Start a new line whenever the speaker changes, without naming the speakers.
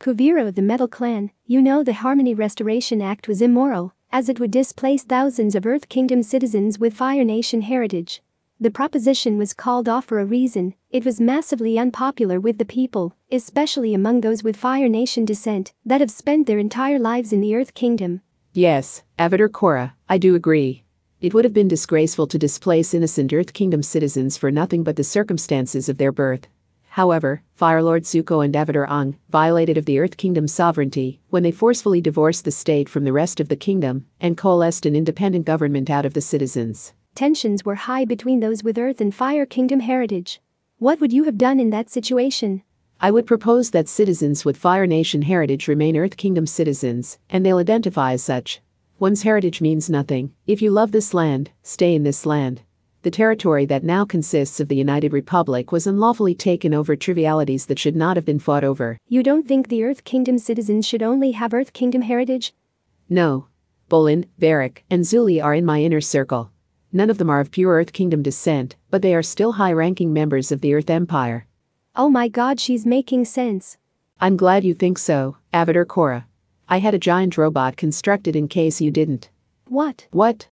Kuvira of the Metal Clan, you know the Harmony Restoration Act was immoral, as it would displace thousands of Earth Kingdom citizens with Fire Nation heritage. The proposition was called off for a reason, it was massively unpopular with the people, especially among those with Fire Nation descent that have spent their entire lives in the Earth Kingdom.
Yes, Avatar Korra, I do agree. It would have been disgraceful to displace innocent Earth Kingdom citizens for nothing but the circumstances of their birth. However, Firelord Zuko and Avatar Aang violated of the Earth Kingdom's sovereignty when they forcefully divorced the state from the rest of the kingdom and coalesced an independent government out of the citizens.
Tensions were high between those with Earth and Fire Kingdom heritage. What would you have done in that situation?
I would propose that citizens with Fire Nation heritage remain Earth Kingdom citizens, and they'll identify as such. One's heritage means nothing. If you love this land, stay in this land the territory that now consists of the United Republic was unlawfully taken over trivialities that should not have been fought over.
You don't think the Earth Kingdom citizens should only have Earth Kingdom heritage?
No. Bolin, Varric, and Zuli are in my inner circle. None of them are of pure Earth Kingdom descent, but they are still high ranking members of the Earth Empire.
Oh my god,
she's making sense. I'm glad you think so, Avatar Korra. I had a giant robot constructed in case you didn't. What? What?